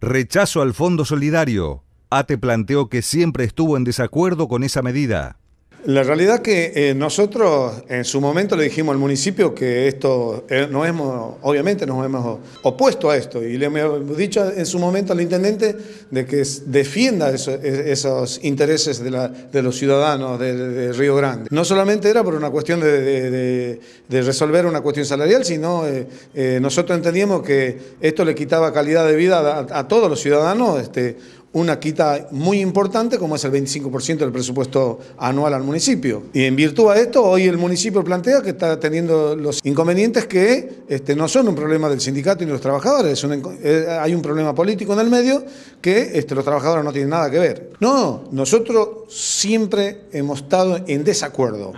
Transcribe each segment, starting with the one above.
Rechazo al Fondo Solidario. ATE planteó que siempre estuvo en desacuerdo con esa medida. La realidad es que eh, nosotros en su momento le dijimos al municipio que esto, eh, no hemos, obviamente nos hemos opuesto a esto y le hemos dicho en su momento al intendente de que defienda esos intereses de, los ciudadanos de, Río Grande. No solamente era por una cuestión de, resolver una cuestión salarial, sino eh, nosotros entendíamos que esto le quitaba calidad de vida a, todos los ciudadanos. Este, una quita muy importante como es el 25% del presupuesto anual al municipio. Y en virtud de esto, hoy el municipio plantea que está teniendo los inconvenientes que este, no son un problema del sindicato ni de los trabajadores, eh, hay un problema político en el medio que este, los trabajadores no tienen nada que ver. No, nosotros siempre hemos estado en desacuerdo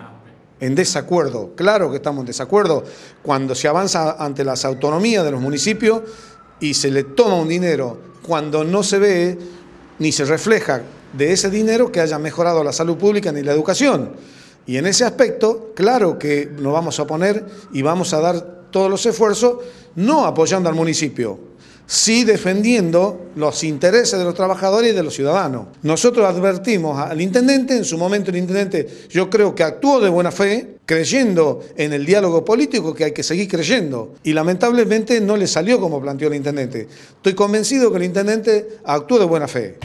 en desacuerdo. Claro que estamos en desacuerdo cuando se avanza ante las autonomías de los municipios y se le toma un dinero cuando no se ve ni se refleja de ese dinero que haya mejorado la salud pública ni la educación. Y en ese aspecto, claro que nos vamos a poner y vamos a dar todos los esfuerzos, no apoyando al municipio, sí defendiendo los intereses de los trabajadores y de los ciudadanos. Nosotros advertimos al intendente, en su momento el intendente yo creo que actuó de buena fe, creyendo en el diálogo político que hay que seguir creyendo. Y lamentablemente no le salió como planteó el intendente. Estoy convencido que el intendente actuó de buena fe.